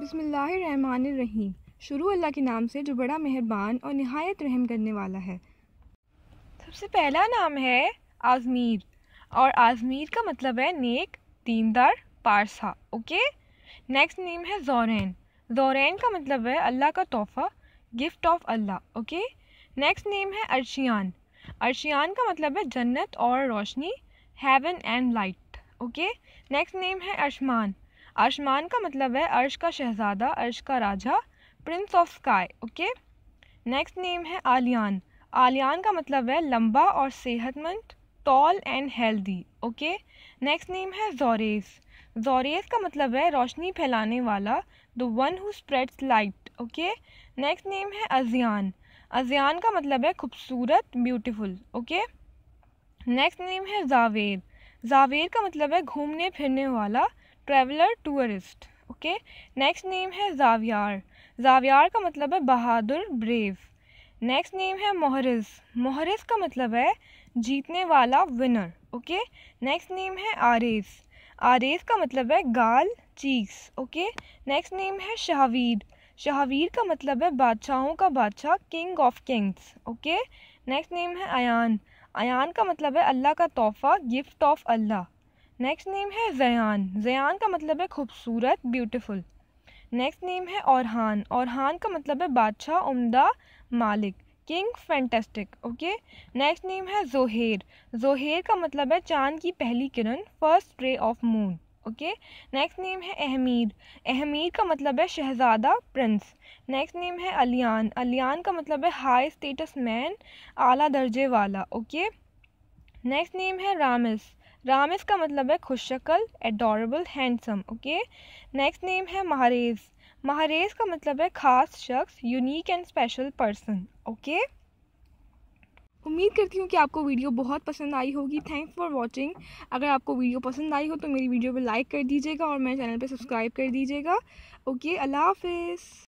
रहीम शुरू अल्लाह के नाम से जो बड़ा मेहरबान और नहायत रहम करने वाला है सबसे पहला नाम है आज़मीर और आज़मीर का मतलब है नेक दीनदार पारसा ओके नेक्स्ट नेम है जोरैन जोरैन का मतलब है अल्लाह का तोहफ़ा gift of Allah okay next name है अर्शियान अर्शियान का मतलब है जन्नत और रोशनी heaven and light okay next name है अरशमान अर्शमान का मतलब है अर्श का शहजादा अर्श का राजा prince of sky okay next name है आलियान आलियान का मतलब है लंबा और सेहतमंद tall and healthy okay next name है जोरेस जोरेस का मतलब है रोशनी फैलाने वाला the one who spreads light okay next name है अजियान अजियान का मतलब है खूबसूरत ब्यूटीफुल ओके नेक्स्ट नेम है जावेद जावेद का मतलब है घूमने फिरने वाला traveller tourist okay next name है जावियार जावियार का मतलब है बहादुर ब्रेव नेक्स्ट नेम है मोहरिस मोहरिस का मतलब है जीतने वाला विनर ओके नेक्स्ट नेम है आरेस आरेस का मतलब है गाल चीक्स ओके नेक्स्ट नेम है शाहवीर शाहवीर का मतलब है बादशाहों का बादशाह king of kings okay next name है अन अन का मतलब है अल्लाह का तोहफ़ा gift of Allah next name है जयान जयान का मतलब है खूबसूरत ब्यूटीफुल नेक्स्ट नेम है औरहान औरहान का मतलब है बादशाह उम्दा मालिक king fantastic okay next name है जोहेर जोहेर का मतलब है चांद की पहली किरण first ray of moon okay next name है अहमीर अहमीर का मतलब है शहजादा प्रिंस नेक्स्ट नेम है अलियान अलियान का मतलब है हाई स्टेटस मैन आला दर्जे वाला ओके नेक्स्ट नेम है रामिस राम इसका मतलब है खुश शक्ल adorable handsome okay next name है महारेज महारेज का मतलब है खास शख्स unique and special person okay उम्मीद करती हूँ कि आपको वीडियो बहुत पसंद आई होगी थैंक्स फॉर वॉचिंग अगर आपको वीडियो पसंद आई हो तो मेरी वीडियो पर लाइक कर दीजिएगा और मेरे चैनल पर सब्सक्राइब कर दीजिएगा ओके अल्लाह हाफिज़